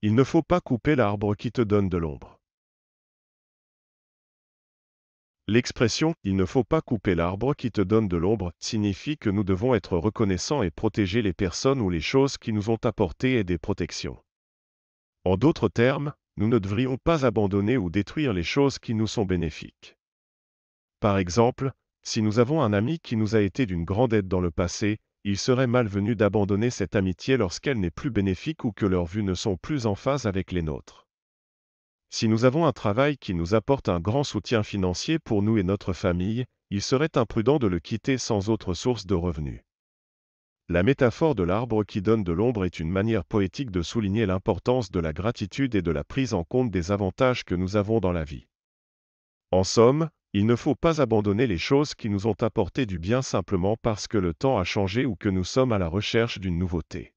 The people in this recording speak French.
Il ne faut pas couper l'arbre qui te donne de l'ombre. L'expression Il ne faut pas couper l'arbre qui te donne de l'ombre signifie que nous devons être reconnaissants et protéger les personnes ou les choses qui nous ont apporté et des protections. En d'autres termes, nous ne devrions pas abandonner ou détruire les choses qui nous sont bénéfiques. Par exemple, si nous avons un ami qui nous a été d'une grande aide dans le passé, il serait malvenu d'abandonner cette amitié lorsqu'elle n'est plus bénéfique ou que leurs vues ne sont plus en phase avec les nôtres. Si nous avons un travail qui nous apporte un grand soutien financier pour nous et notre famille, il serait imprudent de le quitter sans autre source de revenus. La métaphore de l'arbre qui donne de l'ombre est une manière poétique de souligner l'importance de la gratitude et de la prise en compte des avantages que nous avons dans la vie. En somme, il ne faut pas abandonner les choses qui nous ont apporté du bien simplement parce que le temps a changé ou que nous sommes à la recherche d'une nouveauté.